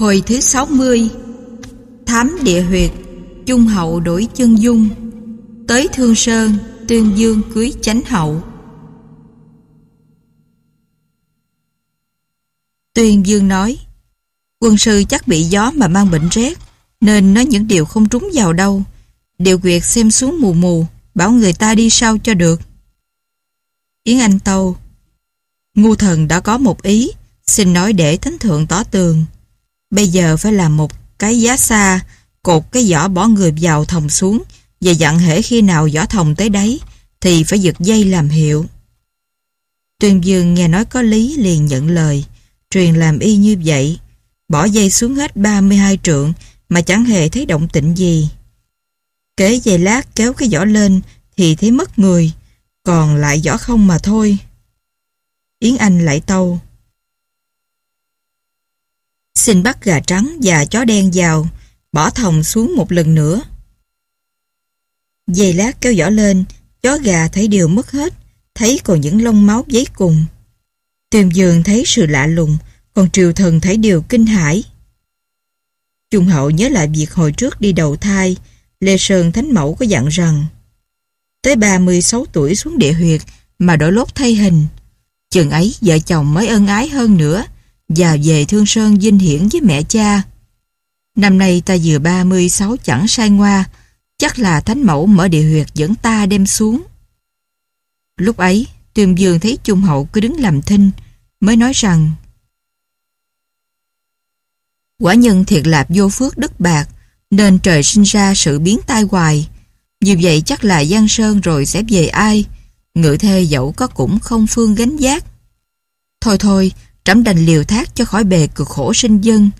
Hồi thứ 60 Thám địa huyệt Trung hậu đổi chân dung Tới Thương Sơn Tuyên Dương cưới chánh hậu Tuyên Dương nói Quân sư chắc bị gió mà mang bệnh rét Nên nói những điều không trúng vào đâu Điều quyệt xem xuống mù mù Bảo người ta đi sau cho được Yến Anh Tâu Ngu thần đã có một ý Xin nói để thánh thượng tỏ tường Bây giờ phải làm một cái giá xa, cột cái giỏ bỏ người vào thòng xuống và dặn hễ khi nào giỏ thòng tới đấy thì phải giật dây làm hiệu. Truyền Dương nghe nói có lý liền nhận lời. Truyền làm y như vậy, bỏ dây xuống hết 32 trượng mà chẳng hề thấy động tĩnh gì. Kế giây lát kéo cái giỏ lên thì thấy mất người, còn lại giỏ không mà thôi. Yến Anh lại tâu xin bắt gà trắng và chó đen vào, bỏ thòng xuống một lần nữa. Dây lát kéo giỏ lên, chó gà thấy điều mất hết, thấy còn những lông máu giấy cùng. Tiềm dường thấy sự lạ lùng, còn triều thần thấy điều kinh hãi. Trung hậu nhớ lại việc hồi trước đi đầu thai, Lê Sơn Thánh Mẫu có dặn rằng Tới 36 tuổi xuống địa huyệt mà đổi lốt thay hình. Chừng ấy vợ chồng mới ân ái hơn nữa, và về Thương Sơn dinh hiển với mẹ cha. Năm nay ta vừa 36 chẳng sai ngoa, chắc là Thánh Mẫu mở địa huyệt dẫn ta đem xuống. Lúc ấy, Tuyền Dương thấy Trung Hậu cứ đứng làm thinh, mới nói rằng Quả nhân thiệt lạp vô phước đức bạc, nên trời sinh ra sự biến tai hoài. Như vậy chắc là Giang Sơn rồi sẽ về ai, ngự thê dẫu có cũng không phương gánh giác. Thôi thôi, trẫm đành liều thác cho khỏi bề cực khổ sinh dân.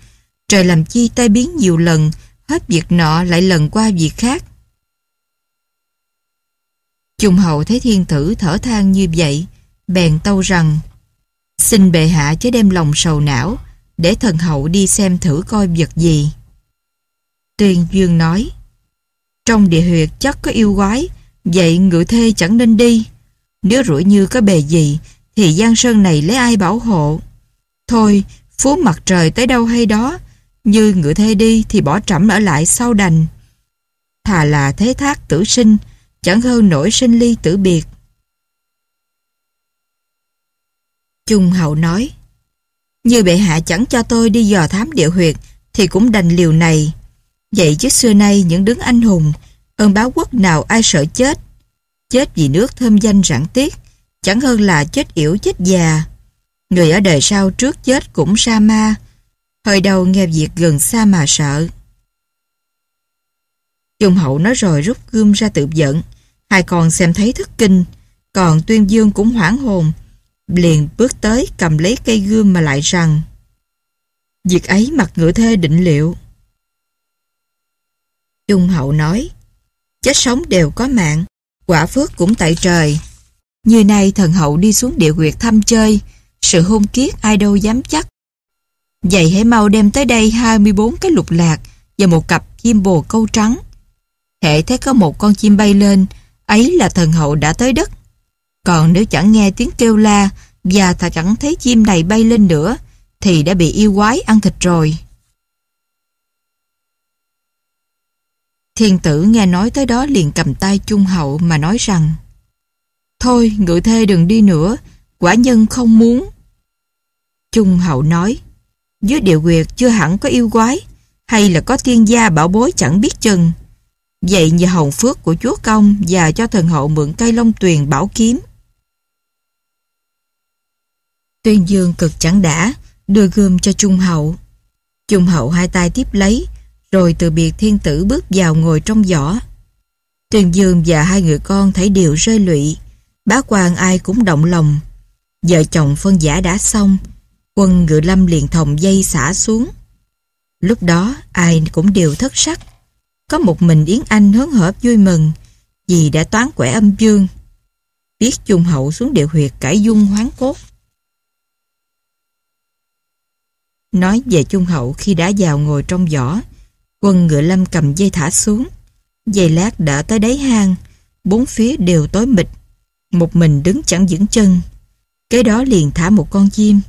Trời làm chi tai biến nhiều lần, hết việc nọ lại lần qua việc khác. Trung hậu thấy thiên tử thở than như vậy, bèn tâu rằng Xin bệ hạ chớ đem lòng sầu não, để thần hậu đi xem thử coi vật gì. Tuyên Dương nói Trong địa huyệt chắc có yêu quái, vậy ngự thê chẳng nên đi. Nếu rủi như có bề gì, thì giang sơn này lấy ai bảo hộ? Thôi, phú mặt trời tới đâu hay đó, như ngựa thê đi thì bỏ trẫm ở lại sau đành. Thà là thế thác tử sinh, chẳng hơn nổi sinh ly tử biệt. Trung Hậu nói, như bệ hạ chẳng cho tôi đi dò thám địa huyệt thì cũng đành liều này. Vậy chứ xưa nay những đứng anh hùng, ơn báo quốc nào ai sợ chết. Chết vì nước thơm danh rãng tiếc, chẳng hơn là chết yểu chết già. Người ở đời sau trước chết cũng sa ma, hồi đầu nghe việc gần xa mà sợ. Trung hậu nói rồi rút gươm ra tự giận, hai con xem thấy thất kinh, còn tuyên dương cũng hoảng hồn, liền bước tới cầm lấy cây gươm mà lại rằng Việc ấy mặt ngựa thê định liệu. Trung hậu nói Chết sống đều có mạng, quả phước cũng tại trời. Như nay thần hậu đi xuống địa quyệt thăm chơi, sự hôn kiết ai đâu dám chắc. Vậy hãy mau đem tới đây 24 cái lục lạc và một cặp chim bồ câu trắng. Hệ thấy có một con chim bay lên, ấy là thần hậu đã tới đất. Còn nếu chẳng nghe tiếng kêu la và thà chẳng thấy chim này bay lên nữa, thì đã bị yêu quái ăn thịt rồi. Thiên tử nghe nói tới đó liền cầm tay trung hậu mà nói rằng Thôi ngự thê đừng đi nữa, quả nhân không muốn Trung Hậu nói, dưới địa quyệt chưa hẳn có yêu quái, hay là có thiên gia bảo bối chẳng biết chừng. Vậy nhờ hồng phước của chúa công và cho thần hậu mượn cây long tuyền bảo kiếm. Tuyên dương cực chẳng đã, đưa gươm cho Trung Hậu. Trung Hậu hai tay tiếp lấy, rồi từ biệt thiên tử bước vào ngồi trong giỏ. Tuyên dương và hai người con thấy điều rơi lụy, bá quan ai cũng động lòng. Vợ chồng phân giả đã xong, Quân ngựa lâm liền thòng dây xả xuống. Lúc đó ai cũng đều thất sắc. Có một mình Yến Anh hớn hở vui mừng vì đã toán quẻ âm dương. Biết chung hậu xuống địa huyệt cải dung hoán cốt. Nói về chung Hậu khi đã vào ngồi trong giỏ, quân ngựa lâm cầm dây thả xuống. Dây lát đã tới đáy hang, bốn phía đều tối mịt. Một mình đứng chẳng vững chân. Kế đó liền thả một con chim,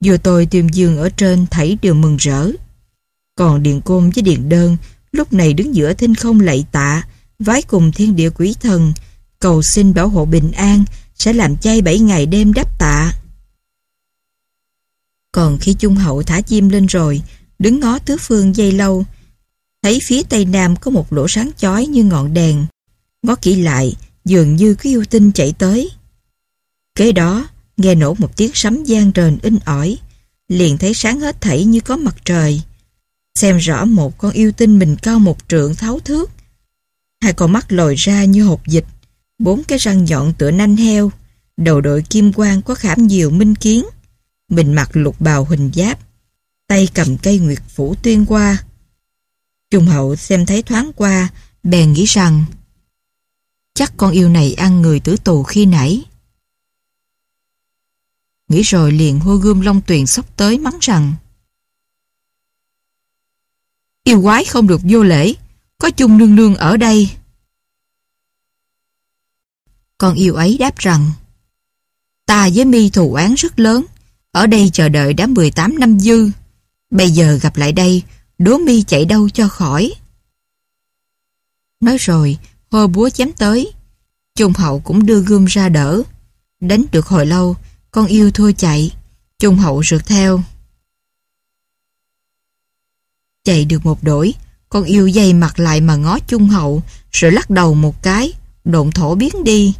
dù tôi tìm giường ở trên thấy đều mừng rỡ. Còn điện Côn với điện Đơn lúc này đứng giữa thinh không lạy tạ, vái cùng thiên địa quý thần, cầu xin bảo hộ bình an, sẽ làm chay bảy ngày đêm đáp tạ. Còn khi Trung Hậu thả chim lên rồi, đứng ngó tứ phương dây lâu, thấy phía tây nam có một lỗ sáng chói như ngọn đèn. Ngó kỹ lại, dường như có yêu tinh chạy tới. Kế đó, nghe nổ một tiếng sấm gian rền in ỏi, liền thấy sáng hết thảy như có mặt trời. Xem rõ một con yêu tinh mình cao một trượng tháo thước, hai con mắt lồi ra như hột dịch, bốn cái răng nhọn tựa nanh heo, đầu đội kim quang có khảm nhiều minh kiến, mình mặc lục bào hình giáp, tay cầm cây nguyệt phủ tuyên qua. Trung hậu xem thấy thoáng qua, bèn nghĩ rằng chắc con yêu này ăn người tử tù khi nãy. Nghĩ rồi liền hô gươm Long Tuyền sắp tới mắng rằng Yêu quái không được vô lễ Có chung nương nương ở đây Con yêu ấy đáp rằng Ta với mi thù án rất lớn Ở đây chờ đợi đã 18 năm dư Bây giờ gặp lại đây Đố mi chạy đâu cho khỏi Nói rồi Hô búa chém tới Trung hậu cũng đưa gươm ra đỡ Đánh được hồi lâu con yêu thua chạy, Trung hậu rượt theo. Chạy được một đổi, con yêu dây mặt lại mà ngó Trung hậu, rồi lắc đầu một cái, độn thổ biến đi.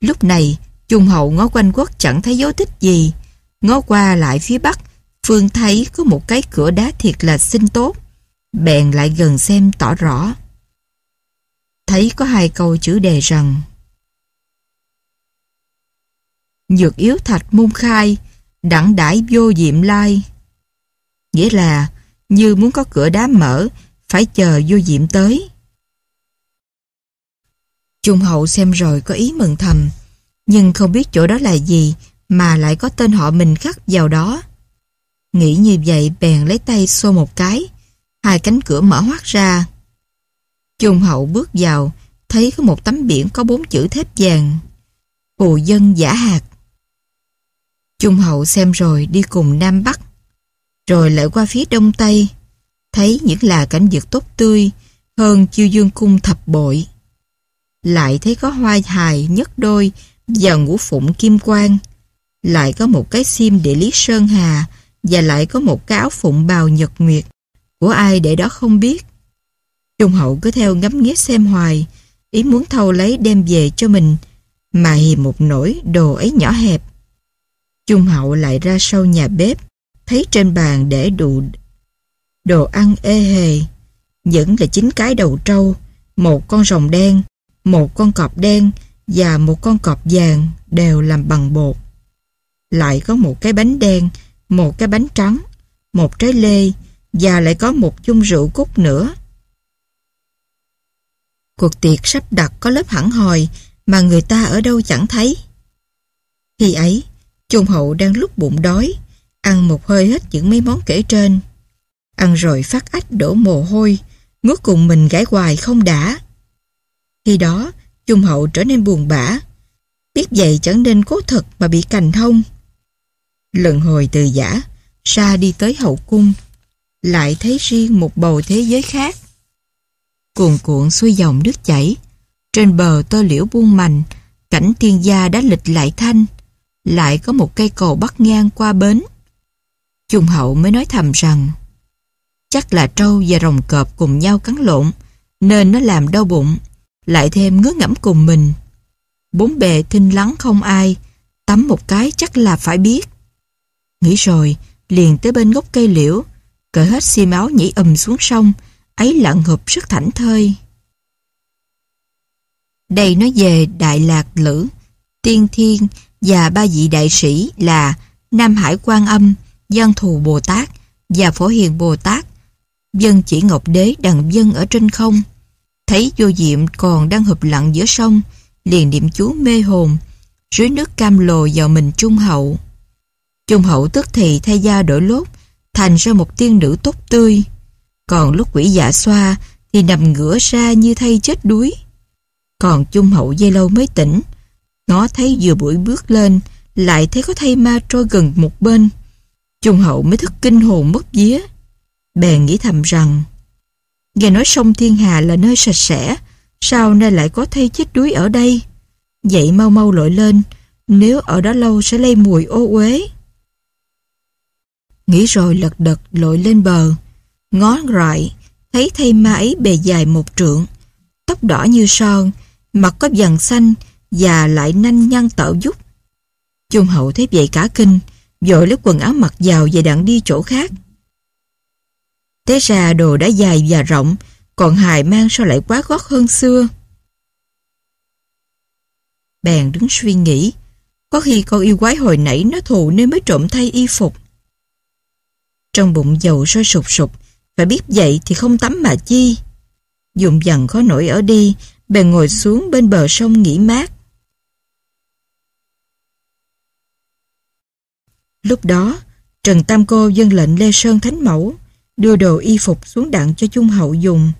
Lúc này, Trung hậu ngó quanh quất chẳng thấy dấu tích gì. Ngó qua lại phía bắc, Phương thấy có một cái cửa đá thiệt là xinh tốt. Bèn lại gần xem tỏ rõ. Thấy có hai câu chữ đề rằng nhược yếu thạch môn khai, đẳng đãi vô diệm lai. Nghĩa là, như muốn có cửa đá mở, phải chờ vô diệm tới. Trung hậu xem rồi có ý mừng thầm, nhưng không biết chỗ đó là gì mà lại có tên họ mình khắc vào đó. Nghĩ như vậy bèn lấy tay xô một cái, hai cánh cửa mở hoắt ra. Trung hậu bước vào, thấy có một tấm biển có bốn chữ thép vàng. Phù dân giả hạt. Trung hậu xem rồi đi cùng Nam Bắc, rồi lại qua phía Đông Tây, thấy những là cảnh dược tốt tươi hơn chiêu dương cung thập bội. Lại thấy có hoa hài nhất đôi và ngũ phụng kim quang, lại có một cái sim để Lý Sơn Hà và lại có một cái áo phụng bào nhật nguyệt của ai để đó không biết. Trung hậu cứ theo ngắm nghía xem hoài, ý muốn thâu lấy đem về cho mình, mà hiềm một nỗi đồ ấy nhỏ hẹp. Trung Hậu lại ra sau nhà bếp, thấy trên bàn để đủ đồ ăn ê hề. Những là chín cái đầu trâu, một con rồng đen, một con cọp đen và một con cọp vàng đều làm bằng bột. Lại có một cái bánh đen, một cái bánh trắng, một trái lê và lại có một chung rượu cúc nữa. Cuộc tiệc sắp đặt có lớp hẳn hòi mà người ta ở đâu chẳng thấy. Khi ấy, Chôn hậu đang lúc bụng đói, ăn một hơi hết những mấy món kể trên. Ăn rồi phát ách đổ mồ hôi, ngước cùng mình gãi hoài không đã. Khi đó, Trung hậu trở nên buồn bã. Biết vậy chẳng nên cố thật mà bị cành thông. Lần hồi từ giả, Sa đi tới hậu cung, lại thấy riêng một bầu thế giới khác. Cuồn cuộn xuôi dòng nước chảy, trên bờ tơ liễu buông mành, cảnh thiên gia đã lịch lại thanh lại có một cây cầu bắc ngang qua bến. Trung hậu mới nói thầm rằng chắc là trâu và rồng cọp cùng nhau cắn lộn nên nó làm đau bụng lại thêm ngứa ngẫm cùng mình. Bốn bề thinh lắng không ai tắm một cái chắc là phải biết. Nghĩ rồi liền tới bên gốc cây liễu cởi hết xi máu nhảy ầm xuống sông ấy lặng ngợp rất thảnh thơi. Đây nói về Đại Lạc Lữ, Tiên Thiên và ba vị đại sĩ là Nam Hải Quan Âm, Giang Thù Bồ Tát và Phổ Hiền Bồ Tát. Dân chỉ Ngọc Đế đằng dân ở trên không. Thấy vô diệm còn đang hụp lặng giữa sông, liền niệm chú mê hồn, rưới nước cam lồ vào mình Trung Hậu. Trung Hậu tức thì thay da đổi lốt, thành ra một tiên nữ tốt tươi. Còn lúc quỷ dạ xoa thì nằm ngửa ra như thay chết đuối. Còn Trung Hậu dây lâu mới tỉnh, nó thấy vừa buổi bước lên, lại thấy có thây ma trôi gần một bên. Trung hậu mới thức kinh hồn mất vía. Bèn nghĩ thầm rằng, nghe nói sông Thiên Hà là nơi sạch sẽ, sao nay lại có thây chết đuối ở đây? Vậy mau mau lội lên, nếu ở đó lâu sẽ lây mùi ô uế. Nghĩ rồi lật đật lội lên bờ, ngó rọi, thấy thây ma ấy bề dài một trượng, tóc đỏ như son, mặt có vằn xanh, và lại nanh nhăn tạo giúp. Trung hậu thấy vậy cả kinh, vội lấy quần áo mặc vào và đặng đi chỗ khác. Thế ra đồ đã dài và rộng, còn hài mang sao lại quá gót hơn xưa. Bèn đứng suy nghĩ, có khi con yêu quái hồi nãy nó thù nên mới trộm thay y phục. Trong bụng dầu sôi sụp sụp, phải biết vậy thì không tắm mà chi. Dùng dần khó nổi ở đi, bèn ngồi xuống bên bờ sông nghỉ mát. Lúc đó, Trần Tam Cô dân lệnh Lê Sơn Thánh Mẫu đưa đồ y phục xuống đặng cho Trung Hậu dùng,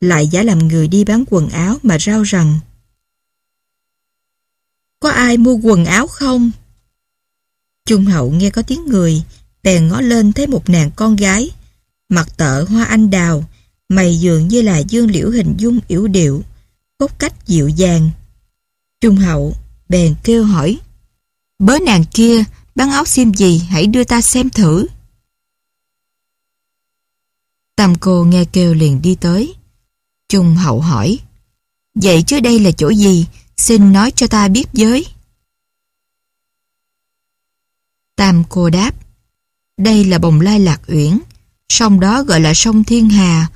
lại giả làm người đi bán quần áo mà rao rằng Có ai mua quần áo không? Trung Hậu nghe có tiếng người, bèn ngó lên thấy một nàng con gái, mặt tợ hoa anh đào, mày dường như là dương liễu hình dung yếu điệu, cốt cách dịu dàng. Trung Hậu bèn kêu hỏi, bớ nàng kia, Bắn áo xem gì hãy đưa ta xem thử. Tam cô nghe kêu liền đi tới. Trung hậu hỏi. Vậy chứ đây là chỗ gì? Xin nói cho ta biết giới. Tam cô đáp. Đây là bồng lai lạc uyển. Sông đó gọi là sông Thiên Hà.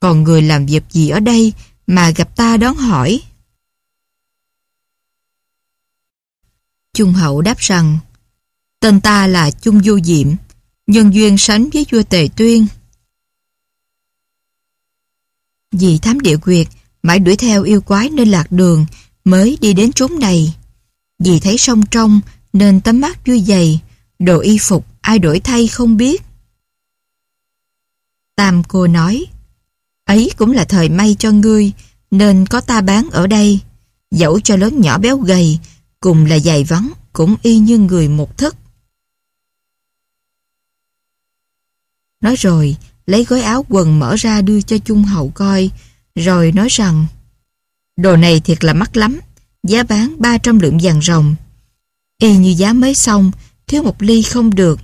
Còn người làm việc gì ở đây mà gặp ta đón hỏi? Trung hậu đáp rằng Tên ta là Chung Du Diệm, nhân duyên sánh với vua Tề Tuyên. Vì thám địa quyệt, mãi đuổi theo yêu quái nên lạc đường, mới đi đến chốn này. Vì thấy sông trong nên tấm mắt vui dày, đồ y phục ai đổi thay không biết. Tam cô nói, ấy cũng là thời may cho ngươi, nên có ta bán ở đây. Dẫu cho lớn nhỏ béo gầy, cùng là dày vắng, cũng y như người một thức. Nói rồi, lấy gói áo quần mở ra đưa cho Trung Hậu coi, rồi nói rằng Đồ này thiệt là mắc lắm, giá bán 300 lượng vàng rồng. Y như giá mới xong, thiếu một ly không được.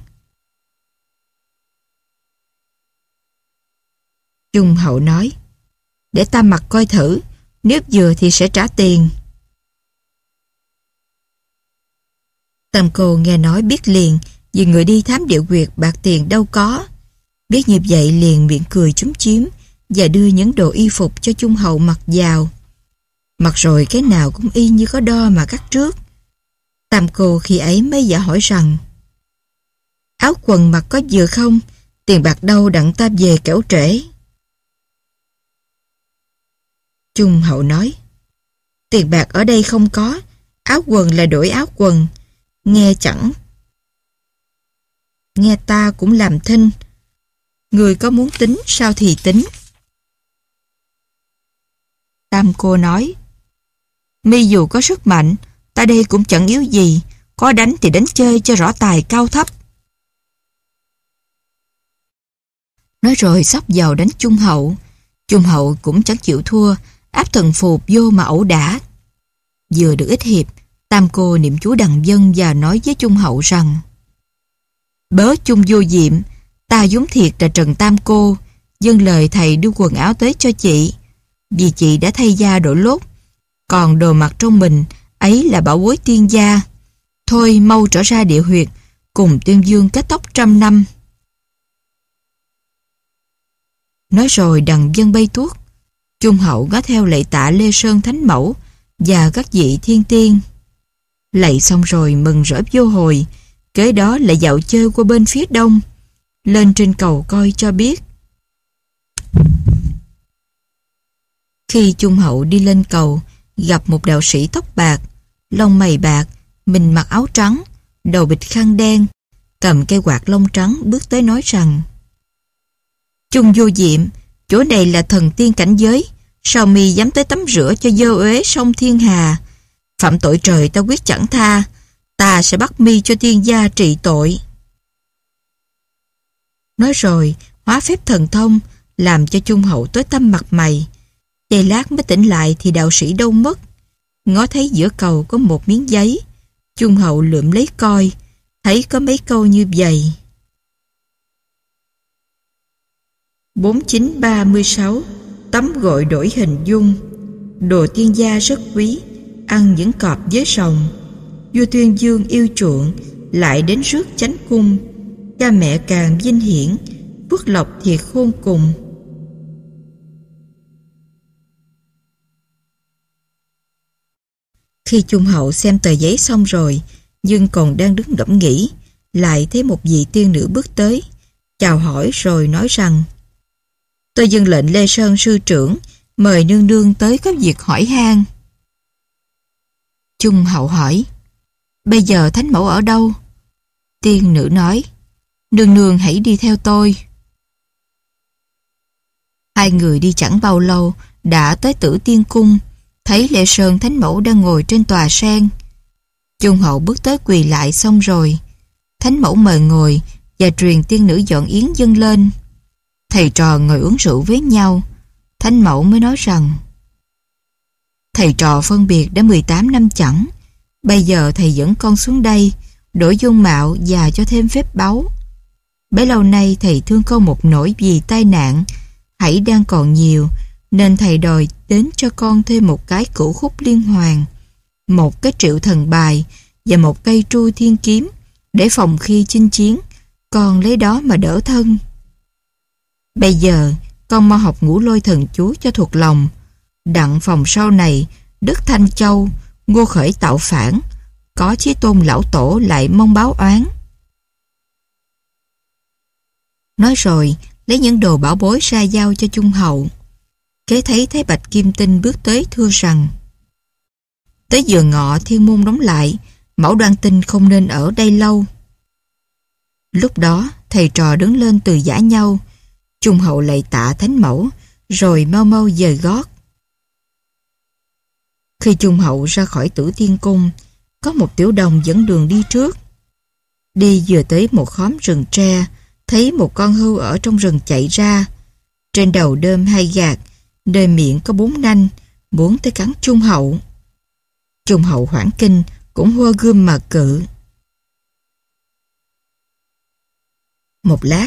Trung Hậu nói Để ta mặc coi thử, nếu vừa thì sẽ trả tiền. Tầm cô nghe nói biết liền, vì người đi thám địa quyệt bạc tiền đâu có. Biết như vậy liền miệng cười chúng chiếm và đưa những đồ y phục cho Trung Hậu mặc vào. Mặc rồi cái nào cũng y như có đo mà cắt trước. Tam cô khi ấy mới giả hỏi rằng Áo quần mặc có vừa không? Tiền bạc đâu đặng ta về kẻo trễ? Trung Hậu nói Tiền bạc ở đây không có Áo quần là đổi áo quần Nghe chẳng Nghe ta cũng làm thinh người có muốn tính sao thì tính. Tam cô nói, mi dù có sức mạnh, ta đây cũng chẳng yếu gì, có đánh thì đánh chơi cho rõ tài cao thấp. Nói rồi sóc vào đánh Trung Hậu, Trung Hậu cũng chẳng chịu thua, áp thần phục vô mà ẩu đả. Vừa được ít hiệp, Tam cô niệm chú đằng dân và nói với Trung Hậu rằng Bớ Trung vô diệm, Ta giống thiệt là Trần Tam Cô, dân lời thầy đưa quần áo tới cho chị. Vì chị đã thay da đổi lốt, còn đồ mặc trong mình, ấy là bảo bối tiên gia. Thôi mau trở ra địa huyệt, cùng tuyên dương kết tóc trăm năm. Nói rồi đằng dân bay tuốt, Trung hậu có theo lệ tạ Lê Sơn Thánh Mẫu và các vị thiên tiên. Lạy xong rồi mừng rỡ vô hồi, kế đó lại dạo chơi qua bên phía đông, lên trên cầu coi cho biết. Khi Trung Hậu đi lên cầu, gặp một đạo sĩ tóc bạc, lông mày bạc, mình mặc áo trắng, đầu bịch khăn đen, cầm cây quạt lông trắng bước tới nói rằng Trung vô diệm, chỗ này là thần tiên cảnh giới, sao mi dám tới tắm rửa cho dơ uế sông thiên hà? Phạm tội trời ta quyết chẳng tha, ta sẽ bắt mi cho tiên gia trị tội. Nói rồi, hóa phép thần thông, làm cho Trung Hậu tối tâm mặt mày. Giây lát mới tỉnh lại thì đạo sĩ đâu mất. Ngó thấy giữa cầu có một miếng giấy. Trung Hậu lượm lấy coi, thấy có mấy câu như vậy. 4936 Tấm gội đổi hình dung Đồ tiên gia rất quý Ăn những cọp với sòng Vua tuyên dương yêu chuộng Lại đến rước chánh cung cha mẹ càng vinh hiển phước lộc thì khôn cùng khi trung hậu xem tờ giấy xong rồi dương còn đang đứng ngẫm nghĩ lại thấy một vị tiên nữ bước tới chào hỏi rồi nói rằng tôi dâng lệnh lê sơn sư trưởng mời nương nương tới có việc hỏi han trung hậu hỏi bây giờ thánh mẫu ở đâu tiên nữ nói đường đường hãy đi theo tôi. Hai người đi chẳng bao lâu, đã tới tử tiên cung, thấy Lệ Sơn Thánh Mẫu đang ngồi trên tòa sen. Trung hậu bước tới quỳ lại xong rồi. Thánh Mẫu mời ngồi và truyền tiên nữ dọn yến dâng lên. Thầy trò ngồi uống rượu với nhau. Thánh Mẫu mới nói rằng Thầy trò phân biệt đã 18 năm chẳng. Bây giờ thầy dẫn con xuống đây, đổi dung mạo và cho thêm phép báu. Bấy lâu nay thầy thương con một nỗi vì tai nạn, hãy đang còn nhiều, nên thầy đòi đến cho con thêm một cái cửu khúc liên hoàn, một cái triệu thần bài và một cây tru thiên kiếm để phòng khi chinh chiến, con lấy đó mà đỡ thân. Bây giờ, con mau học ngũ lôi thần chú cho thuộc lòng. Đặng phòng sau này, Đức Thanh Châu, Ngô Khởi tạo phản, có chí tôn lão tổ lại mong báo oán. Nói rồi, lấy những đồ bảo bối ra giao cho Trung Hậu. Kế thấy Thái Bạch Kim Tinh bước tới thưa rằng Tới giờ ngọ thiên môn đóng lại, mẫu đoan tinh không nên ở đây lâu. Lúc đó, thầy trò đứng lên từ giả nhau, Trung Hậu lạy tạ thánh mẫu, rồi mau mau dời gót. Khi Trung Hậu ra khỏi tử tiên cung, có một tiểu đồng dẫn đường đi trước. Đi vừa tới một khóm rừng tre, thấy một con hưu ở trong rừng chạy ra. Trên đầu đơm hai gạt, đời miệng có bốn nanh, muốn tới cắn trung hậu. Trung hậu hoảng kinh, cũng hô gươm mà cự. Một lát,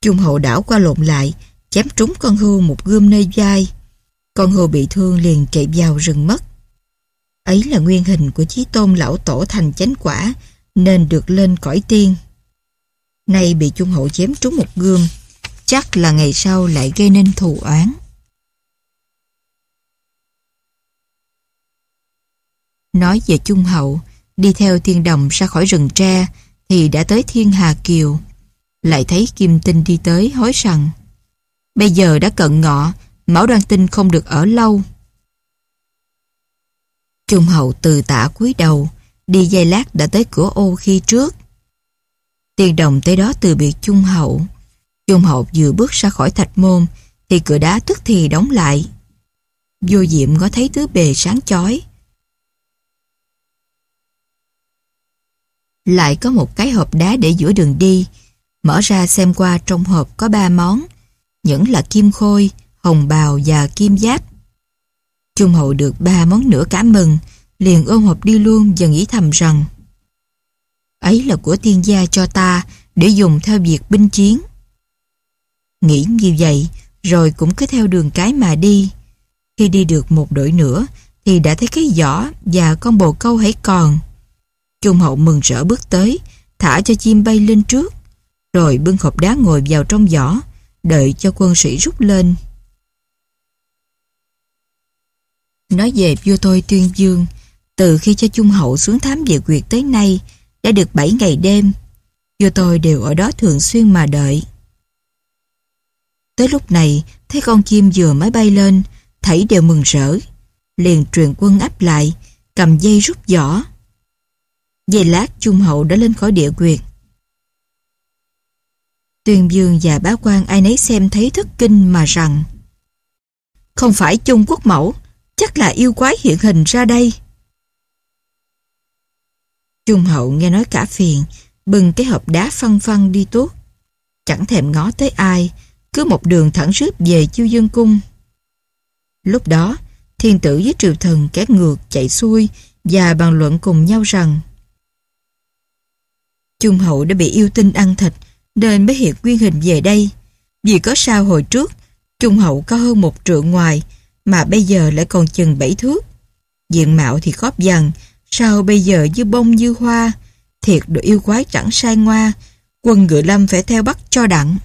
trung hậu đảo qua lộn lại, chém trúng con hưu một gươm nơi vai. Con hưu bị thương liền chạy vào rừng mất. Ấy là nguyên hình của chí tôn lão tổ thành chánh quả, nên được lên cõi tiên. Nay bị chung hậu chém trúng một gươm, chắc là ngày sau lại gây nên thù oán. Nói về Trung Hậu, đi theo thiên đồng ra khỏi rừng tre thì đã tới thiên hà kiều. Lại thấy Kim Tinh đi tới hối rằng Bây giờ đã cận ngọ, Mão Đoan Tinh không được ở lâu. Trung Hậu từ tả cúi đầu, đi dây lát đã tới cửa ô khi trước. Tiền đồng tới đó từ biệt Trung Hậu. Trung Hậu vừa bước ra khỏi thạch môn, thì cửa đá tức thì đóng lại. Vô diệm có thấy tứ bề sáng chói. Lại có một cái hộp đá để giữa đường đi, mở ra xem qua trong hộp có ba món, những là kim khôi, hồng bào và kim giáp. Trung hậu được ba món nữa cảm mừng, liền ôm hộp đi luôn và nghĩ thầm rằng ấy là của tiên gia cho ta để dùng theo việc binh chiến. Nghĩ như vậy, rồi cũng cứ theo đường cái mà đi. Khi đi được một đội nữa, thì đã thấy cái giỏ và con bồ câu hãy còn. Trung hậu mừng rỡ bước tới, thả cho chim bay lên trước, rồi bưng hộp đá ngồi vào trong giỏ, đợi cho quân sĩ rút lên. Nói về vua tôi tuyên dương, từ khi cho Trung hậu xuống thám về quyệt tới nay, đã được 7 ngày đêm. Vô tôi đều ở đó thường xuyên mà đợi. Tới lúc này, thấy con chim vừa mới bay lên, thảy đều mừng rỡ. Liền truyền quân áp lại, cầm dây rút giỏ. Dây lát Trung Hậu đã lên khỏi địa quyệt. Tuyên Dương và bá quan ai nấy xem thấy thất kinh mà rằng Không phải chung Quốc Mẫu, chắc là yêu quái hiện hình ra đây. Trung hậu nghe nói cả phiền, bừng cái hộp đá phăng phăng đi tuốt. Chẳng thèm ngó tới ai, cứ một đường thẳng rướp về chiêu dương cung. Lúc đó, thiên tử với triều thần kéo ngược chạy xuôi và bàn luận cùng nhau rằng Trung hậu đã bị yêu tinh ăn thịt nên mới hiện nguyên hình về đây. Vì có sao hồi trước, Trung hậu có hơn một trượng ngoài mà bây giờ lại còn chừng bảy thước. Diện mạo thì khóp dần. Sao bây giờ như bông như hoa, thiệt đồ yêu quái chẳng sai ngoa, quân ngựa lâm phải theo bắt cho đặng.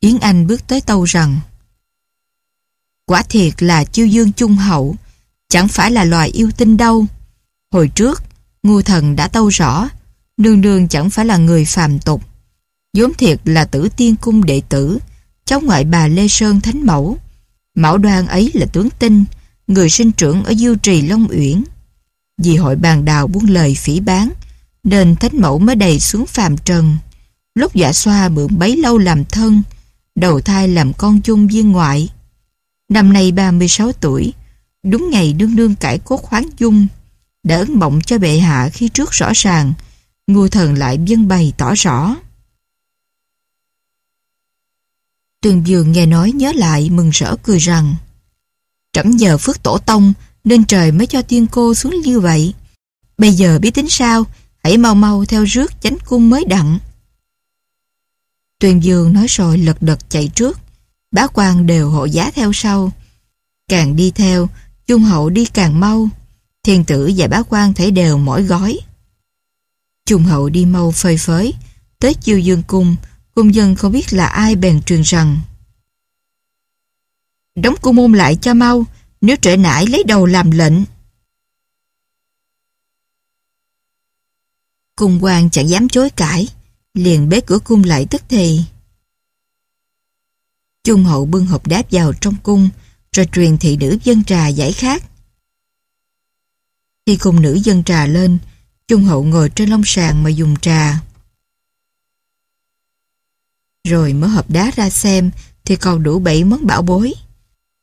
Yến Anh bước tới tâu rằng Quả thiệt là chiêu dương trung hậu, chẳng phải là loài yêu tinh đâu. Hồi trước, ngu thần đã tâu rõ, nương nương chẳng phải là người phàm tục. vốn thiệt là tử tiên cung đệ tử, cháu ngoại bà Lê Sơn Thánh Mẫu. Mão đoan ấy là tướng tinh, người sinh trưởng ở diêu trì Long Uyển. Vì hội bàn đào buôn lời phỉ bán, nên thánh mẫu mới đầy xuống phàm trần. Lúc dạ xoa mượn bấy lâu làm thân, đầu thai làm con chung viên ngoại. Năm nay 36 tuổi, đúng ngày đương đương cải cốt khoáng dung, đã ấn mộng cho bệ hạ khi trước rõ ràng, ngô thần lại dân bày tỏ rõ. Tường Dương nghe nói nhớ lại mừng rỡ cười rằng chẳng giờ phước tổ tông nên trời mới cho tiên cô xuống như vậy. Bây giờ biết tính sao, hãy mau mau theo rước chánh cung mới đặng. Tuyền Dương nói rồi lật đật chạy trước, bá quan đều hộ giá theo sau. Càng đi theo, Trung hậu đi càng mau, thiền tử và bá quan thấy đều mỗi gói. Trung hậu đi mau phơi phới, tới chiêu dương cung, cung dân không biết là ai bèn truyền rằng Đóng cung môn lại cho mau, nếu trễ nải lấy đầu làm lệnh. Cung quan chẳng dám chối cãi, liền bế cửa cung lại tức thì. Chung hậu bưng hộp đáp vào trong cung, rồi truyền thị nữ dân trà giải khác. Khi cung nữ dân trà lên, Chung hậu ngồi trên long sàng mà dùng trà. Rồi mở hộp đá ra xem thì còn đủ bảy món bảo bối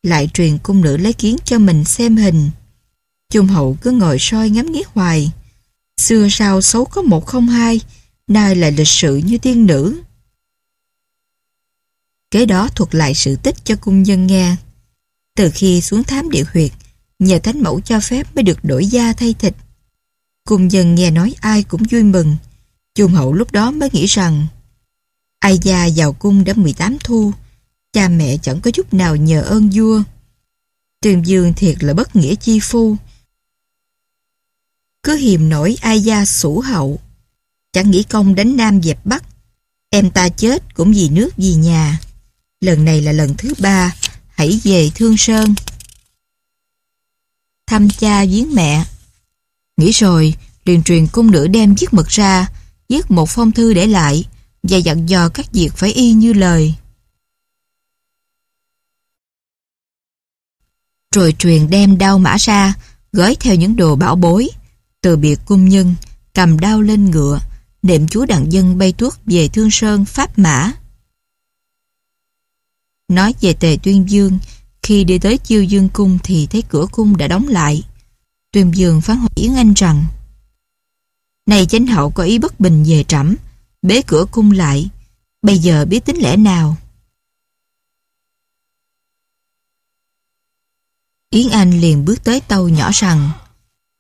lại truyền cung nữ lấy kiến cho mình xem hình. Chung hậu cứ ngồi soi ngắm nghía hoài. Xưa sau xấu có một không hai, nay lại lịch sự như tiên nữ. Kế đó thuật lại sự tích cho cung nhân nghe. Từ khi xuống thám địa huyệt, nhờ thánh mẫu cho phép mới được đổi da thay thịt. Cung nhân nghe nói ai cũng vui mừng. Chung hậu lúc đó mới nghĩ rằng Ai gia vào cung đã 18 thu cha mẹ chẳng có chút nào nhờ ơn vua. Tuyền Dương thiệt là bất nghĩa chi phu. Cứ hiềm nổi ai gia sủ hậu, chẳng nghĩ công đánh Nam dẹp Bắc. Em ta chết cũng vì nước vì nhà. Lần này là lần thứ ba, hãy về Thương Sơn. Thăm cha viếng mẹ. Nghĩ rồi, liền truyền cung nữ đem chiếc mực ra, viết một phong thư để lại và dặn dò các việc phải y như lời. rồi truyền đem đao mã ra, gói theo những đồ bảo bối. Từ biệt cung nhân, cầm đao lên ngựa, niệm chúa đặng dân bay tuốt về Thương Sơn, Pháp Mã. Nói về tề Tuyên Dương, khi đi tới chiêu dương cung thì thấy cửa cung đã đóng lại. Tuyên Dương phán hỏi Yến Anh rằng Này chánh hậu có ý bất bình về trẫm bế cửa cung lại, bây giờ biết tính lẽ nào? Yến Anh liền bước tới tàu nhỏ rằng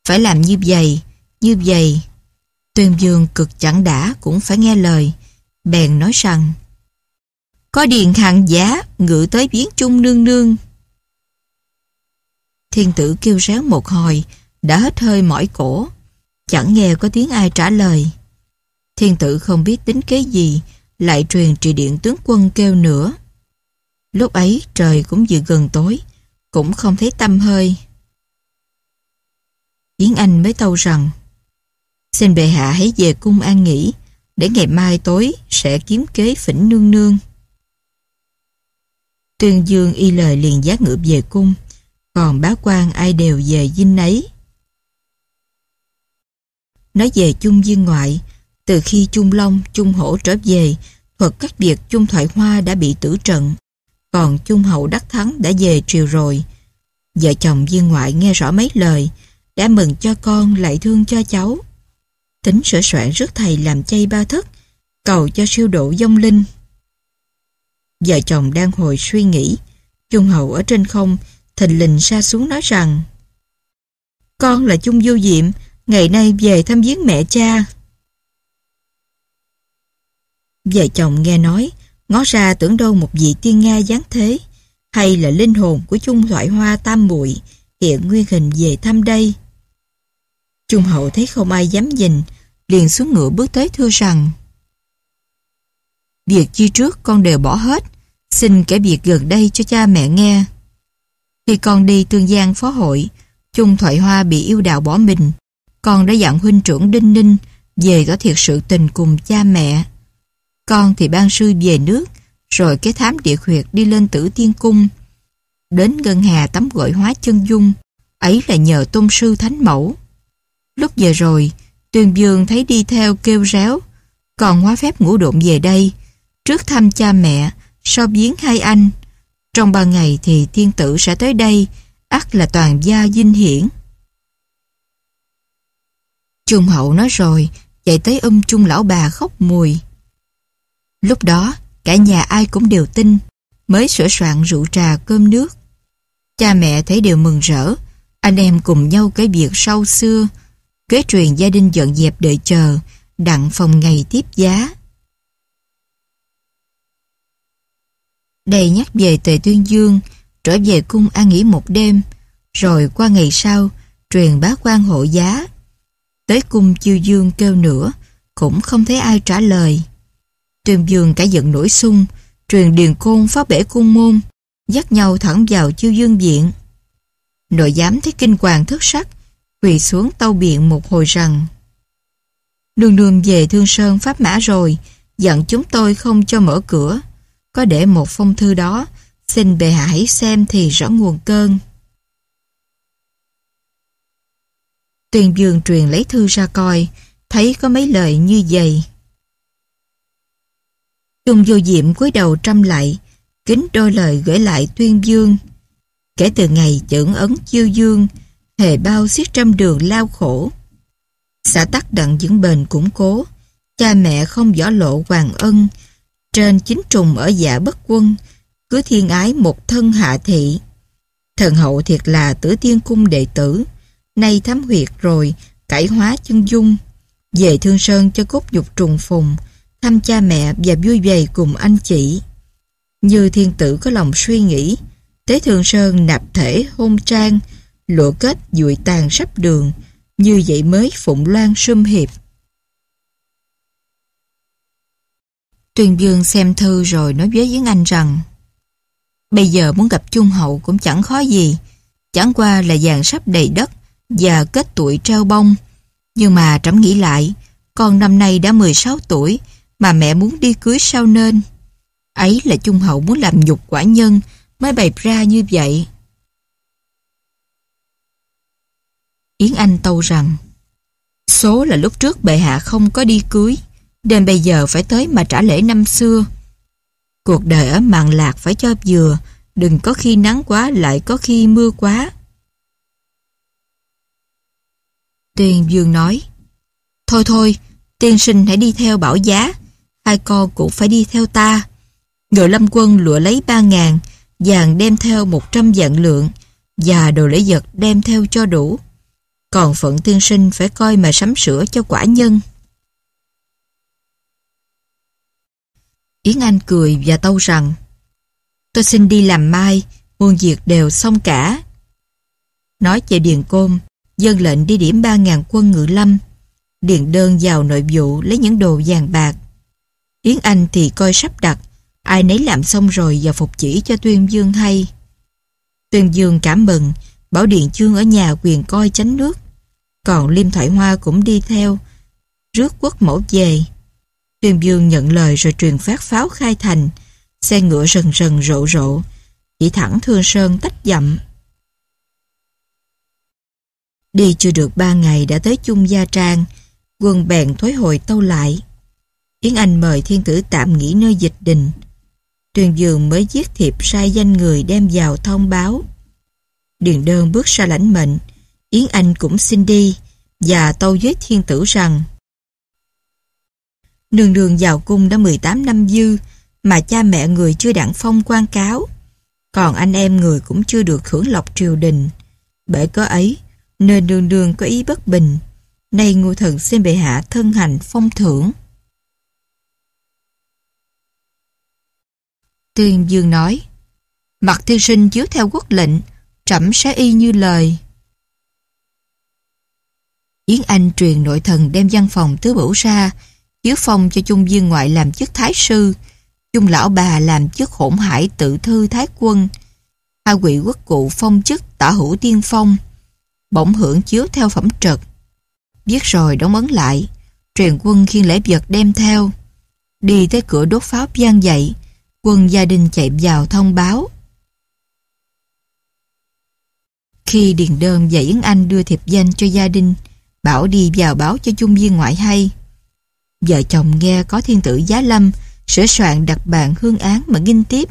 Phải làm như vậy, như vậy. Tuyên Dương cực chẳng đã cũng phải nghe lời. Bèn nói rằng Có điền hàng giá ngự tới biến chung nương nương. Thiên tử kêu réo một hồi, đã hết hơi mỏi cổ. Chẳng nghe có tiếng ai trả lời. Thiên tử không biết tính kế gì, lại truyền trị điện tướng quân kêu nữa. Lúc ấy trời cũng vừa gần tối, cũng không thấy tâm hơi. Yến Anh mới tâu rằng Xin bệ hạ hãy về cung an nghỉ để ngày mai tối sẽ kiếm kế phỉnh nương nương. Tuyên Dương y lời liền giác ngựa về cung còn bá quan ai đều về dinh ấy. Nói về chung viên ngoại từ khi Chung Long, Chung Hổ trở về thuật các việc Chung Thoại Hoa đã bị tử trận còn Trung Hậu Đắc Thắng đã về triều rồi. Vợ chồng viên ngoại nghe rõ mấy lời, đã mừng cho con lại thương cho cháu. Tính sửa soạn rước thầy làm chay ba thức, cầu cho siêu độ dông linh. Vợ chồng đang hồi suy nghĩ, Trung Hậu ở trên không, thình lình xa xuống nói rằng Con là Trung Du Diệm, ngày nay về thăm viếng mẹ cha. Vợ chồng nghe nói, Ngó ra tưởng đâu một vị tiên Nga dáng thế, hay là linh hồn của chung thoại hoa tam bụi hiện nguyên hình về thăm đây. Trung hậu thấy không ai dám nhìn, liền xuống ngựa bước tới thưa rằng Việc chi trước con đều bỏ hết, xin kể việc gần đây cho cha mẹ nghe. Khi con đi tương giang phó hội, Chung Thoại Hoa bị yêu đạo bỏ mình, con đã dặn huynh trưởng Đinh Ninh về có thiệt sự tình cùng cha mẹ. Con thì ban sư về nước, rồi cái thám địa huyệt đi lên tử tiên cung. Đến Ngân Hà tắm gội hóa chân dung, ấy là nhờ tôn sư thánh mẫu. Lúc về rồi, Tuyền Dương thấy đi theo kêu réo, còn hóa phép ngũ độn về đây, trước thăm cha mẹ, sau biến hai anh. Trong ba ngày thì thiên tử sẽ tới đây, ắt là toàn gia dinh hiển. Trung hậu nói rồi, chạy tới ôm chung lão bà khóc mùi. Lúc đó, cả nhà ai cũng đều tin, mới sửa soạn rượu trà cơm nước. Cha mẹ thấy đều mừng rỡ, anh em cùng nhau cái việc sau xưa, kế truyền gia đình dọn dẹp đợi chờ, đặng phòng ngày tiếp giá. đây nhắc về Tề Tuyên Dương, trở về cung an nghỉ một đêm, rồi qua ngày sau, truyền bá quan hộ giá. Tới cung chiêu dương kêu nữa, cũng không thấy ai trả lời. Trương Dương cả giận nổi sung, truyền điền côn phá bể cung môn, dắt nhau thẳng vào chiêu dương diện Nội giám thấy kinh hoàng thất sắc, quỳ xuống tâu biện một hồi rằng Nương nương về Thương Sơn Pháp Mã rồi, dặn chúng tôi không cho mở cửa. Có để một phong thư đó, xin bệ hạ hãy xem thì rõ nguồn cơn. Tuyền Dương truyền lấy thư ra coi, thấy có mấy lời như vậy. Chung vô diệm cúi đầu trăm lại, kính đôi lời gửi lại tuyên dương. Kể từ ngày trưởng ấn chiêu dương, hề bao xiết trăm đường lao khổ. Xã tắc đặng dưỡng bền củng cố, cha mẹ không võ lộ hoàng ân, trên chính trùng ở dạ bất quân, cứ thiên ái một thân hạ thị. Thần hậu thiệt là tử tiên cung đệ tử, nay thám huyệt rồi, cải hóa chân dung. Về thương sơn cho cốt dục trùng phùng, thăm cha mẹ và vui vầy cùng anh chị. Như thiên tử có lòng suy nghĩ, Tế thượng Sơn nạp thể hôn trang, lộ kết dụi tàn sắp đường, như vậy mới phụng loan sum hiệp. Tuyền Dương xem thư rồi nói với Yến Anh rằng Bây giờ muốn gặp Trung Hậu cũng chẳng khó gì Chẳng qua là dàn sắp đầy đất Và kết tuổi treo bông Nhưng mà trẫm nghĩ lại Con năm nay đã 16 tuổi mà mẹ muốn đi cưới sao nên. Ấy là Trung Hậu muốn làm nhục quả nhân mới bày ra như vậy. Yến Anh tâu rằng Số là lúc trước bệ hạ không có đi cưới Đến bây giờ phải tới mà trả lễ năm xưa Cuộc đời ở màn lạc phải cho vừa Đừng có khi nắng quá lại có khi mưa quá tiền Dương nói Thôi thôi, tiên sinh hãy đi theo bảo giá hai con cũng phải đi theo ta. Ngựa lâm quân lụa lấy ba ngàn, vàng đem theo một trăm vạn lượng, và đồ lễ vật đem theo cho đủ. Còn phận tiên sinh phải coi mà sắm sửa cho quả nhân. Yến Anh cười và tâu rằng Tôi xin đi làm mai, muôn việc đều xong cả. Nói về Điền Côn, dân lệnh đi điểm ba ngàn quân ngự lâm. Điền đơn vào nội vụ lấy những đồ vàng bạc, Yến Anh thì coi sắp đặt, ai nấy làm xong rồi và phục chỉ cho Tuyên Dương hay. Tuyên Dương cảm mừng, Bảo Điện Chương ở nhà quyền coi chánh nước. Còn Liêm Thoại Hoa cũng đi theo, rước quốc mẫu về. Tuyên Dương nhận lời rồi truyền phát pháo khai thành, xe ngựa rần rần rộ rộ, chỉ thẳng Thương Sơn tách dặm. Đi chưa được ba ngày đã tới chung Gia Trang, quân bèn thối hồi tâu lại. Yến Anh mời thiên tử tạm nghỉ nơi dịch đình. Tuyền Dương mới giết thiệp sai danh người đem vào thông báo. Điền đơn bước ra lãnh mệnh, Yến Anh cũng xin đi và tâu với thiên tử rằng Nương nương vào cung đã 18 năm dư mà cha mẹ người chưa đặng phong quan cáo còn anh em người cũng chưa được hưởng lộc triều đình. Bởi có ấy, nên đường đường có ý bất bình. Nay ngô thần xin bệ hạ thân hành phong thưởng. Tuyên Dương nói. Mặt thiên sinh chiếu theo quốc lệnh, trẫm sẽ y như lời. Yến Anh truyền nội thần đem văn phòng tứ bửu ra, chiếu phong cho chung viên ngoại làm chức thái sư, chung lão bà làm chức hỗn hải tự thư thái quân, hai quỷ quốc cụ phong chức tả hữu tiên phong, bỗng hưởng chiếu theo phẩm trật. Biết rồi đóng ấn lại, truyền quân khiên lễ vật đem theo, đi tới cửa đốt pháo gian dậy, quân gia đình chạy vào thông báo. Khi Điền Đơn và Yến Anh đưa thiệp danh cho gia đình, bảo đi vào báo cho chung viên ngoại hay. Vợ chồng nghe có thiên tử giá lâm, sửa soạn đặt bàn hương án mà nghinh tiếp,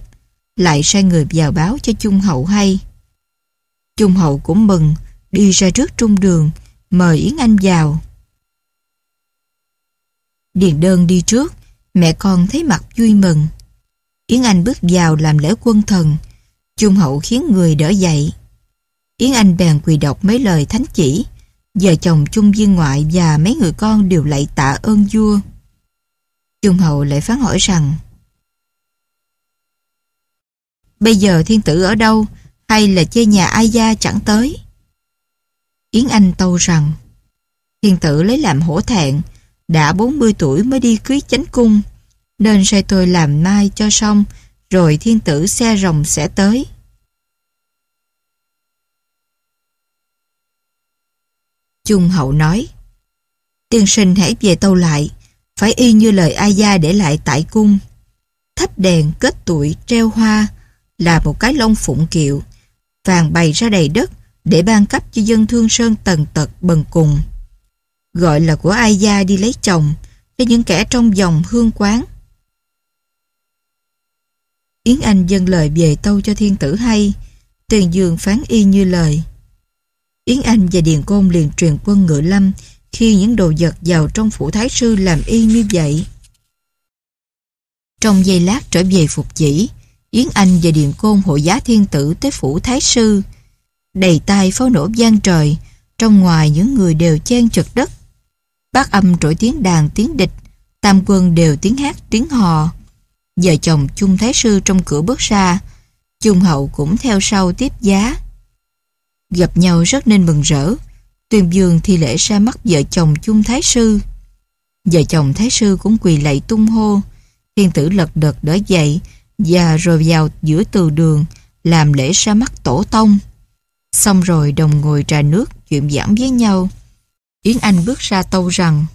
lại sai người vào báo cho trung hậu hay. trung hậu cũng mừng, đi ra trước trung đường, mời Yến Anh vào. Điền Đơn đi trước, mẹ con thấy mặt vui mừng. Yến Anh bước vào làm lễ quân thần. Trung hậu khiến người đỡ dậy. Yến Anh bèn quỳ đọc mấy lời thánh chỉ. Vợ chồng trung viên ngoại và mấy người con đều lạy tạ ơn vua. Trung hậu lại phán hỏi rằng Bây giờ thiên tử ở đâu? Hay là chê nhà ai gia chẳng tới? Yến Anh tâu rằng Thiên tử lấy làm hổ thẹn Đã 40 tuổi mới đi cưới chánh cung nên sai tôi làm mai cho xong, rồi thiên tử xe rồng sẽ tới. Trung hậu nói, tiên sinh hãy về tâu lại, phải y như lời A Gia để lại tại cung. Thắp đèn kết tuổi treo hoa là một cái lông phụng kiệu, vàng bày ra đầy đất để ban cấp cho dân thương sơn tần tật bần cùng. Gọi là của ai gia đi lấy chồng, cho những kẻ trong dòng hương quán Yến Anh dâng lời về tâu cho thiên tử hay, Tuyền Dương phán y như lời. Yến Anh và Điền Côn liền truyền quân ngựa lâm khi những đồ vật vào trong phủ thái sư làm y như vậy. Trong giây lát trở về phục chỉ, Yến Anh và Điền Côn hội giá thiên tử tới phủ thái sư. Đầy tay pháo nổ gian trời, trong ngoài những người đều chen chật đất. Bác âm trỗi tiếng đàn tiếng địch, tam quân đều tiếng hát tiếng hò. Vợ chồng Chung Thái Sư trong cửa bước ra, Chung Hậu cũng theo sau tiếp giá. Gặp nhau rất nên mừng rỡ, Tuyên Dương thi lễ ra mắt vợ chồng Chung Thái Sư. Vợ chồng Thái Sư cũng quỳ lạy tung hô, thiên tử lật đật đỡ dậy và rồi vào giữa từ đường làm lễ ra mắt tổ tông. Xong rồi đồng ngồi trà nước chuyện giảng với nhau. Yến Anh bước ra tâu rằng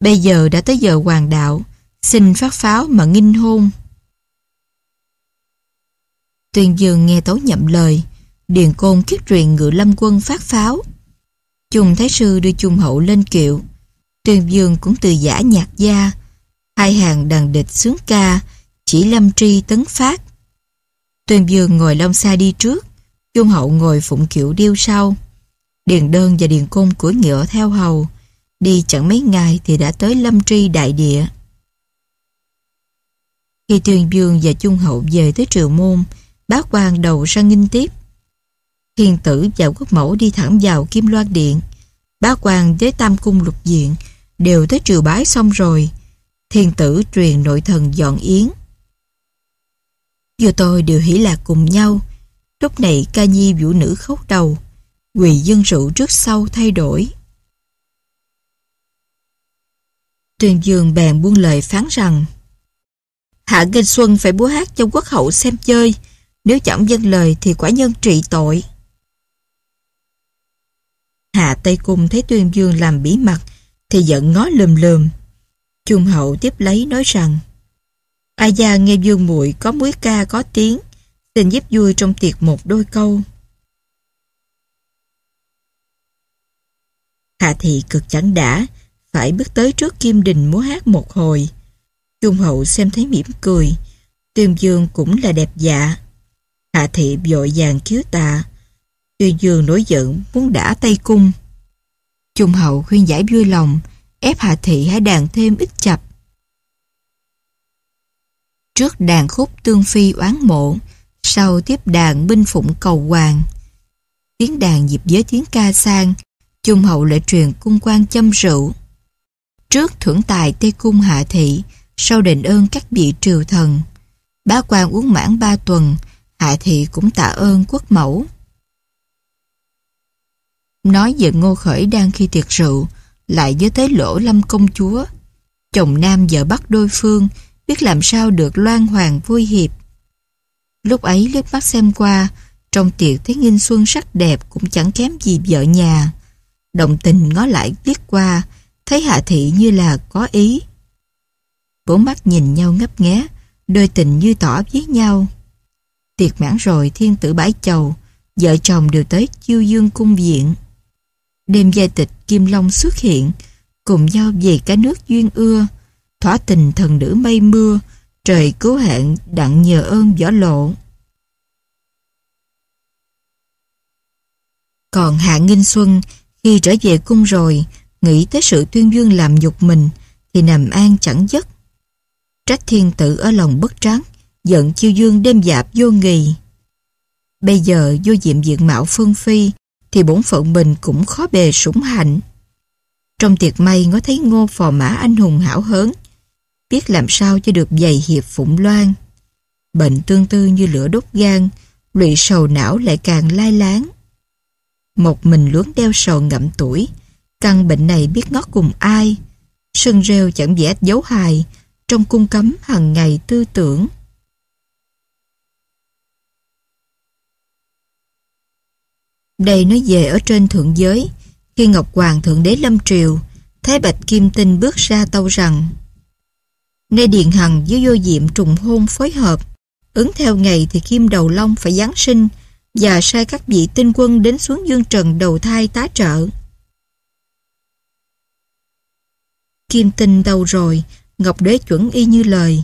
Bây giờ đã tới giờ hoàng đạo Xin phát pháo mà nghinh hôn. Tuyền Dương nghe tấu nhậm lời, Điền Côn kiếp truyền ngự lâm quân phát pháo. Trung Thái Sư đưa Trung Hậu lên kiệu. Tuyền dương cũng từ giả nhạc gia. Hai hàng đàn địch sướng ca, chỉ lâm tri tấn phát. Tuyền dương ngồi lông xa đi trước, Trung Hậu ngồi phụng kiệu điêu sau. Điền đơn và điền côn của ngựa theo hầu. Đi chẳng mấy ngày thì đã tới lâm tri đại địa. Khi Tuyên Dương và Trung Hậu về tới Triều Môn, bác quan đầu ra nghinh tiếp. thiền tử và quốc mẫu đi thẳng vào Kim Loan Điện. Bác quan với Tam Cung Lục Diện đều tới triều bái xong rồi. thiền tử truyền nội thần dọn yến. Vừa tôi đều hỉ lạc cùng nhau. Lúc này ca nhi vũ nữ khóc đầu. Quỳ dân rượu trước sau thay đổi. Tuyên Dương bèn buông lời phán rằng Hạ Nghênh Xuân phải búa hát cho quốc hậu xem chơi, nếu chẳng dân vâng lời thì quả nhân trị tội. Hạ Tây Cung thấy Tuyên Dương làm bí mật, thì giận ngó lườm lườm. Trung hậu tiếp lấy nói rằng, A gia nghe Dương muội có muối ca có tiếng, xin giúp vui trong tiệc một đôi câu. Hạ thị cực chẳng đã, phải bước tới trước Kim Đình múa hát một hồi. Trung hậu xem thấy mỉm cười. Tuyên dương cũng là đẹp dạ. Hạ thị vội vàng cứu tạ. Tuyên dương nổi giận muốn đả tay cung. Trung hậu khuyên giải vui lòng ép hạ thị hãy đàn thêm ít chập. Trước đàn khúc tương phi oán mộ, sau tiếp đàn binh phụng cầu hoàng. Tiếng đàn dịp với tiếng ca sang, Trung hậu lại truyền cung quan châm rượu. Trước thưởng tài Tây Cung Hạ Thị, sau đền ơn các vị triều thần. Bá quan uống mãn ba tuần, Hạ Thị cũng tạ ơn quốc mẫu. Nói về Ngô Khởi đang khi tiệc rượu, lại với tới lỗ lâm công chúa. Chồng nam vợ bắc đôi phương, biết làm sao được loan hoàng vui hiệp. Lúc ấy liếc mắt xem qua, trong tiệc thấy Nghinh Xuân sắc đẹp cũng chẳng kém gì vợ nhà. động tình ngó lại liếc qua, thấy Hạ Thị như là có ý cố mắt nhìn nhau ngấp nghé, đôi tình như tỏ với nhau. Tiệc mãn rồi thiên tử bãi chầu, vợ chồng đều tới chiêu dương cung viện. Đêm gia tịch Kim Long xuất hiện, cùng nhau về cả nước duyên ưa, thỏa tình thần nữ mây mưa, trời cứu hạn đặng nhờ ơn võ lộ. Còn Hạ Nghinh Xuân, khi trở về cung rồi, nghĩ tới sự tuyên dương làm nhục mình, thì nằm an chẳng giấc trách thiên tử ở lòng bất tráng, giận chiêu dương đêm dạp vô nghì. Bây giờ vô diệm diện mạo phương phi, thì bổn phận mình cũng khó bề sủng hạnh. Trong tiệc may ngó thấy ngô phò mã anh hùng hảo hớn, biết làm sao cho được dày hiệp phụng loan. Bệnh tương tư như lửa đốt gan, lụy sầu não lại càng lai láng. Một mình luống đeo sầu ngậm tuổi, căn bệnh này biết ngót cùng ai. Sưng rêu chẳng vẽ dấu hài, trong cung cấm hằng ngày tư tưởng. Đây nói về ở trên thượng giới, khi Ngọc Hoàng Thượng Đế Lâm Triều, Thái Bạch Kim Tinh bước ra tâu rằng Nay điện Hằng với vô diệm trùng hôn phối hợp, ứng theo ngày thì Kim Đầu Long phải Giáng sinh và sai các vị tinh quân đến xuống dương trần đầu thai tá trợ. Kim Tinh đâu rồi, Ngọc Đế chuẩn y như lời.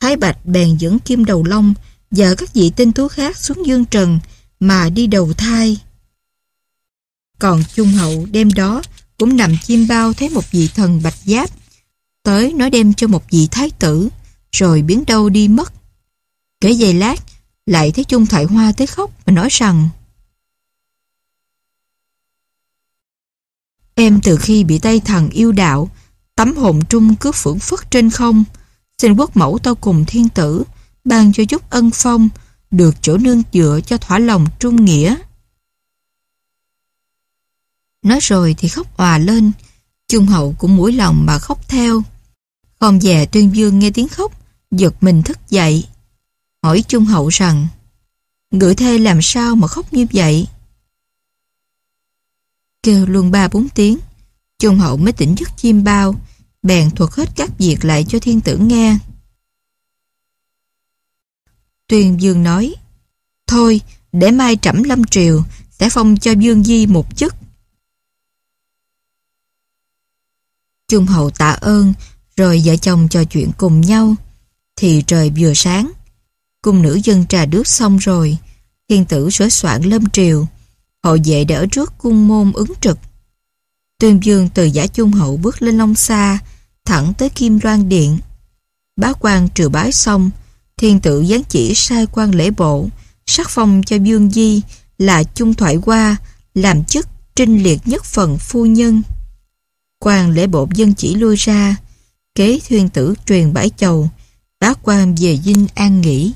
Thái Bạch bèn dẫn Kim Đầu Long và các vị tinh thú khác xuống Dương Trần mà đi đầu thai. Còn Trung Hậu đêm đó cũng nằm chim bao thấy một vị thần bạch giáp tới nói đem cho một vị thái tử rồi biến đâu đi mất. Kể giày lát lại thấy Trung Thoại Hoa tới khóc và nói rằng Em từ khi bị tay thần yêu đạo Tấm hồn trung cứ phưởng phất trên không Xin quốc mẫu tâu cùng thiên tử Ban cho giúp ân phong Được chỗ nương dựa cho thỏa lòng trung nghĩa Nói rồi thì khóc hòa lên Trung hậu cũng mũi lòng mà khóc theo Không dè tuyên dương nghe tiếng khóc Giật mình thức dậy Hỏi Trung hậu rằng Ngự thê làm sao mà khóc như vậy Kêu luôn ba bốn tiếng Trung hậu mới tỉnh giấc chim bao, bèn thuật hết các việc lại cho thiên tử nghe. Tuyền Dương nói, Thôi, để mai trẫm lâm triều, sẽ phong cho Dương Di một chức. Trung hậu tạ ơn, rồi vợ chồng trò chuyện cùng nhau. Thì trời vừa sáng, cung nữ dân trà đước xong rồi, thiên tử sửa soạn lâm triều, hậu vệ đỡ trước cung môn ứng trực. Tuyên Dương từ giả chung hậu bước lên Long xa thẳng tới Kim Loan Điện. Bá quan trừ bái xong, thiên tử giáng chỉ sai quan lễ bộ, sắc phong cho Dương Di là chung thoại qua, làm chức trinh liệt nhất phần phu nhân. quan lễ bộ dân chỉ lui ra, kế thiên tử truyền bãi chầu, bá quan về dinh an nghỉ.